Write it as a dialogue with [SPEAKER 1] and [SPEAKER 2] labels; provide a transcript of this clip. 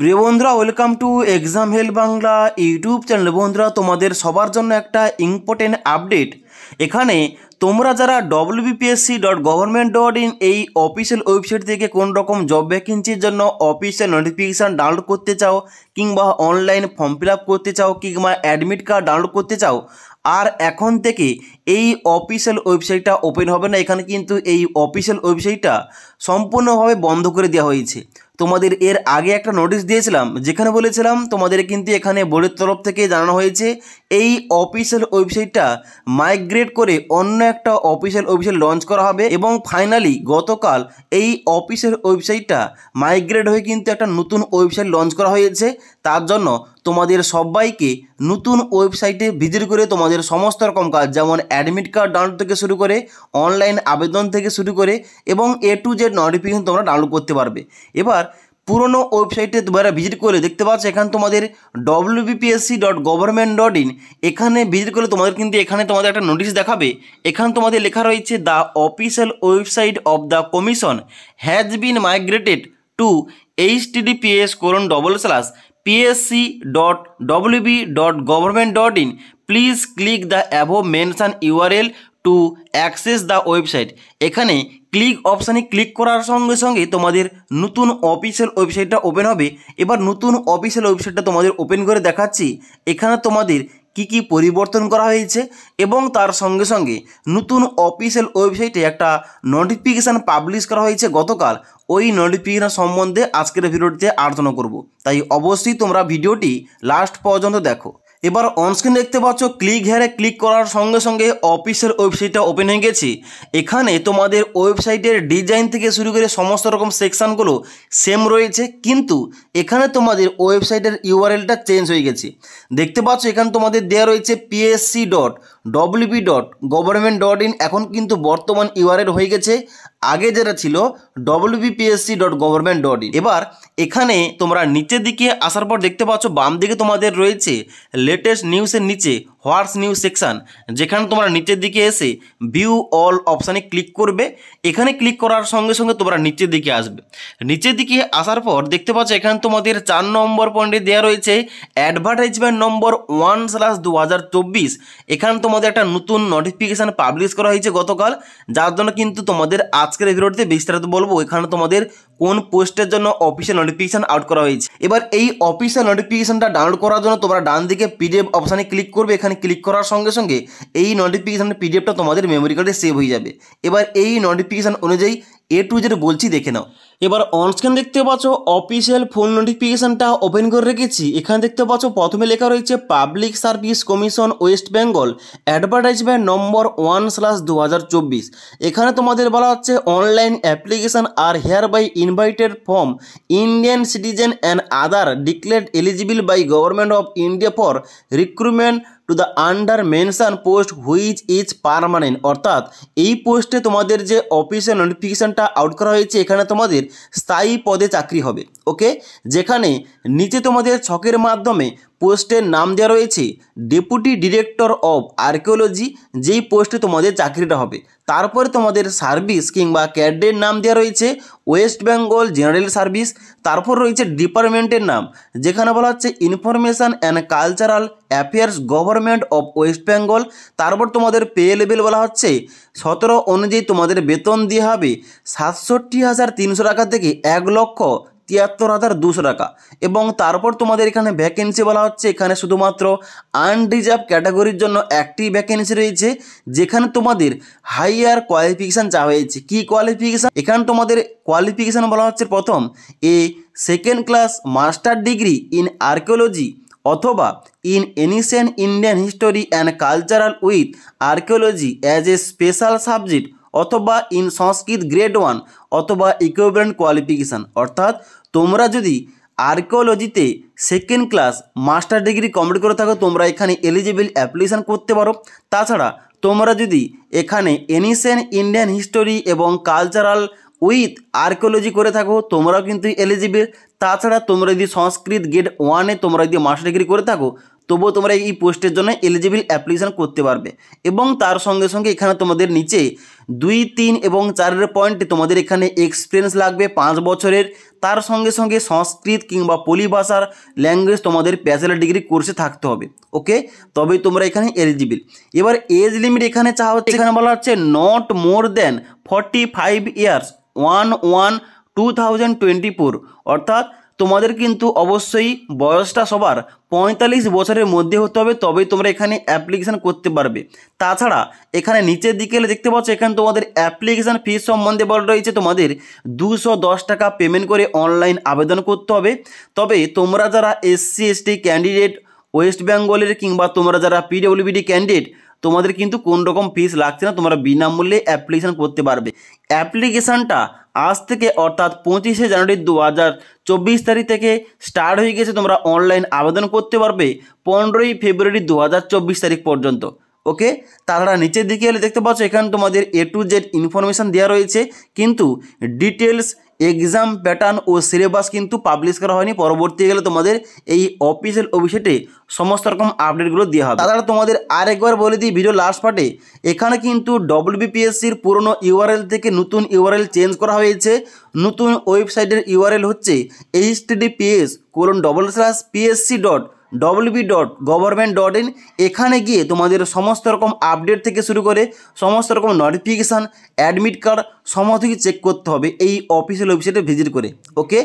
[SPEAKER 1] প্রিয় বন্ধুরা welcome to exam help Bangla YouTube channel বন্ধুরা তোমাদের সবার জন্য একটা ইম্পর্টেন্ট আপডেট এখানে তোমরা যারা WBPSC dot government dot in এই অফিসিয়াল ওয়েবসাইট থেকে কোন রকম জব ভ্যাকেন্সির জন্য অফিসিয়াল নোটিফিকেশান ডাউনলোড করতে চাও কিংবা অনলাইন ফর্ম ফিল করতে চাও কিংবা অ্যাডমিট কার্ড ডাউনলোড করতে চাও আর এখন থেকে এই অফিসিয়াল ওয়েবসাইটটা ওপেন হবে না এখানে কিন্তু এই অফিসিয়াল ওয়েবসাইটটা সম্পূর্ণভাবে বন্ধ করে দেওয়া হয়েছে তোমাদের এর আগে একটা নোটিশ দিয়েছিলাম যেখানে বলেছিলাম তোমাদের কিন্তু এখানে বোর্ডের তরফ থেকে জানানো হয়েছে এই অফিসিয়াল ওয়েবসাইটটা মাইগ্রেট করে অন্য একটা অফিসিয়াল ওয়েবসাইট লঞ্চ করা হবে এবং ফাইনালি গতকাল এই অফিসের ওয়েবসাইটটা মাইগ্রেট হয়ে কিন্তু একটা নতুন ওয়েবসাইট লঞ্চ করা হয়েছে তার জন্য তোমাদের সবাইকে নতুন ওয়েবসাইটে ভিজিট করে তোমাদের সমস্ত রকম কাজ যেমন অ্যাডমিট কার্ড ডাউনলোড থেকে শুরু করে অনলাইন আবেদন থেকে শুরু করে এবং এ টু জেড নোটিফিকেশন তোমরা ডাউনলোড করতে পারবে এবার পুরনো ওয়েবসাইটে তোমরা ভিজিট করে দেখতে পাচ্ছ এখানে তোমাদের WBPSC dot government dot in এখানে ভিজিট করলে তোমাদের কিন্তু এখানে তোমাদের একটা নোটিশ দেখাবে এখানে তোমাদের লেখা রয়েছে the official website of the commission has been migrated to https double slash PSC dot WB dot government dot in please click the above mentioned URL to access the website এখানে click অপশানে ক্লিক করার সঙ্গে সঙ্গে তোমাদের নতুন official ওয়েবসাইটটা open হবে এবার নতুন অফিসিয়াল ওয়েবসাইটটা তোমাদের ওপেন করে দেখাচ্ছি এখানে তোমাদের কি কি পরিবর্তন করা হয়েছে এবং তার সঙ্গে সঙ্গে নতুন অফিসিয়াল ওয়েবসাইটে একটা নোটিফিকেশান পাবলিশ করা হয়েছে গতকাল ওই নোটিফিকেশান সম্বন্ধে আজকের ভিডিওটিতে আলোচনা করব তাই অবশ্যই তোমরা ভিডিওটি লাস্ট পর্যন্ত দেখো এবার অনস্ক্রিন দেখতে পাচ্ছ ক্লিক হেয়ারে ক্লিক করার সঙ্গে সঙ্গে অফিসের ওয়েবসাইটটা ওপেন হয়ে গেছে এখানে তোমাদের ওয়েবসাইটের ডিজাইন থেকে শুরু করে সমস্ত রকম সেকশানগুলো সেম রয়েছে কিন্তু এখানে তোমাদের ওয়েবসাইটের ইউআরএলটা চেঞ্জ হয়ে গেছে দেখতে পাচ্ছ এখানে তোমাদের দেওয়া রয়েছে PSC dot WB dot government dot in এখন কিন্তু বর্তমান ইউআরএল হয়ে গেছে আগে যেটা ছিল WBPSC dot government dot in এবার এখানে তোমরা নিচের দিকে আসার পর দেখতে পাচ্ছ বাম দিকে তোমাদের রয়েছে লেটেস্ট নিউজের নিচে হোয়াটস নিউ সেকশান যেখানে তোমরা নিচের দিকে এসে ভিউ অল অপশানে ক্লিক করবে এখানে ক্লিক করার সঙ্গে সঙ্গে তোমরা নিচের দিকে আসবে নিচের দিকে আসার পর দেখতে পাচ্ছ এখানে তোমাদের চার নম্বর পয়েন্টে দেওয়া রয়েছে অ্যাডভার্টাইজমেন্ট নম্বর ওয়ান স্লাস দু হাজার চব্বিশ এখানে তোমাদের একটা নতুন নোটিফিকেশান পাবলিশ করা হয়েছে গতকাল যার জন্য কিন্তু তোমাদের আজকের ভিডিওটিতে বিস্তারিত বলবো এখানে তোমাদের কোন পোস্টের জন্য অফিসিয়াল নোটিফিকেশান আউট করা হয়েছে এবার এই অফিসিয়াল নোটিফিকেশানটা ডাউনলোড করার জন্য তোমরা ডান দিকে পিডিএফ অপশানে ক্লিক করবে এখানে ক্লিক করার সঙ্গে সঙ্গে এই নোটিফিকেশানের পিডিএফটা তোমাদের মেমোরি কার্ডে সেভ হয়ে যাবে এবার এই নোটিফিকেশান অনুযায়ী এ টু জেড বলছি দেখে নাও এবার অনস্ক্রিন দেখতে পাচ্ছ অফিসিয়াল ফোন নোটিফিকেশানটা ওপেন করে রেখেছি এখানে দেখতে পাচ্ছ প্রথমে লেখা রয়েছে public service commission West Bengal advertisement number one slash দু এখানে তোমাদের বলা হচ্ছে online application are hereby invited from Indian citizen and other declared eligible by government of India for recruitment to the under mentioned post which is permanent অর্থাৎ এই পোস্টে তোমাদের যে অফিসের নোটিফিকেশানটা আউট করা হয়েছে এখানে তোমাদের স্থায়ী পদে চাকরি হবে ওকে যেখানে নিচে তোমাদের ছকের মাধ্যমে পোস্টের নাম দেওয়া রয়েছে ডেপুটি ডিরেক্টর অফ আর্কিওলজি যেই পোস্টে তোমাদের চাকরিটা হবে তারপরে তোমাদের সার্ভিস কিংবা ক্যাডের নাম দেওয়া রয়েছে ওয়েস্ট বেঙ্গল জেনারেল সার্ভিস তারপর রয়েছে ডিপার্টমেন্টের নাম যেখানে বলা হচ্ছে information and cultural affairs government of West Bengal তারপর তোমাদের পে লেভেল বলা হচ্ছে সতেরো অনুযায়ী তোমাদের বেতন দিয়ে হবে সাতষট্টি হাজার তিনশো টাকা থেকে এক লক্ষ তিয়াত্তর হাজার দুশো টাকা এবং তারপর তোমাদের এখানে ভ্যাকেন্সি বলা হচ্ছে এখানে শুধুমাত্র আনরিজার্ভ ক্যাটাগরির জন্য একটি ভ্যাকেন্সি রয়েছে যেখানে তোমাদের হাইয়ার কোয়ালিফিকেশান চা হয়েছে কি কোয়ালিফিকেশান এখানে তোমাদের কোয়ালিফিকেশান বলা হচ্ছে প্রথম a second class master degree in archaeology অথবা in ancient Indian history and cultural with archaeology as a special subject অথবা ইন সংস্কৃত গ্রেড ওয়ান অথবা ইকুইপমেন্ট কোয়ালিফিকেশান অর্থাৎ তোমরা যদি আর্কিওলজিতে second class master degree complete করে থাকো তোমরা এখানে এলিজিবল অ্যাপ্লিকেশান করতে পারো তাছাড়া তোমরা যদি এখানে এনিশেন ইন্ডিয়ান হিস্টোরি এবং কালচারাল উইথ আর্কিওলজি করে থাকো তোমরাও কিন্তু এলিজিবল তাছাড়া তোমরা যদি সংস্কৃত গ্রেড ওয়ানে তোমরা যদি মাস্টার ডিগ্রি করে থাকো তবুও তোমরা এই পোস্টের জন্য এলিজিবল অ্যাপ্লিকেশান করতে পারবে এবং তার সঙ্গে সঙ্গে এখানে তোমাদের নিচে দুই তিন এবং চারের পয়েন্টে তোমাদের এখানে এক্সপিরিয়েন্স লাগবে পাঁচ বছরের তার সঙ্গে সঙ্গে সংস্কৃত কিংবা পলি ভাষার ল্যাঙ্গুয়েজ তোমাদের ব্যাচেলার ডিগ্রি কোর্সে থাকতে হবে ওকে তবেই তোমরা এখানে এলিজিবল এবার এজ লিমিট এখানে চাওয়া হচ্ছে এখানে বলা হচ্ছে not more than forty five years one one two thousand twenty four অর্থাৎ তোমাদের কিন্তু অবশ্যই বয়সটা সবার পঁয়তাল্লিশ বছরের মধ্যে হতে হবে তবেই তোমরা এখানে অ্যাপ্লিকেশান করতে পারবে তাছাড়া এখানে নিচের দিকে দেখতে পাচ্ছ এখানে তোমাদের অ্যাপ্লিকেশান ফিস সম্বন্ধে বলা রয়েছে তোমাদের দুশো দশ টাকা পেমেন্ট করে অনলাইন আবেদন করতে হবে তবে তোমরা যারা এসসি এসটি ক্যান্ডিডেট ওয়েস্ট বেঙ্গলের কিংবা তোমরা যারা পিডব্লিউবিডি ক্যান্ডিডেট তোমাদের কিন্তু কোন রকম ফিস লাগছে না তোমরা বিনামূল্যে অ্যাপ্লিকেশান করতে পারবে অ্যাপ্লিকেশানটা আজ থেকে অর্থাৎ পঁচিশে জানুয়ারি দু হাজার চব্বিশ তারিখ থেকে স্টার্ট হয়ে গেছে তোমরা অনলাইন আবেদন করতে পারবে পনেরোই ফেব্রুয়ারি দু হাজার চব্বিশ তারিখ পর্যন্ত ওকে তাছাড়া নিচের দিকে এলে দেখতে পাচ্ছ এখানে তোমাদের এ টু জেড ইনফরমেশান দেওয়া রয়েছে কিন্তু ডিটেলস এক্সাম প্যাটার্ন ও সিলেবাস কিন্তু পাবলিশ করা হয়নি পরবর্তী গেলে তোমাদের এই অফিসিয়াল ওয়েবসাইটে সমস্ত রকম আপডেটগুলো দেওয়া হবে তাছাড়া তোমাদের আরেকবার বলে দিই ভিডিও লাস্ট পার্টে এখানে কিন্তু বিপিএসসির পুরনো ইউআরএল থেকে নতুন ইউআরএল চেঞ্জ করা হয়েছে নতুন ওয়েবসাইটের ইউআরএল হচ্ছে https colon double slash PSC dot WB dot government dot in এখানে গিয়ে তোমাদের সমস্ত রকম আপডেট থেকে শুরু করে সমস্ত রকম নোটিফিকেশান অ্যাডমিট কার্ড সমস্ত কিছু চেক করতে হবে এই অফিসিয়াল ওয়েবসাইটে ভিজিট করে ওকে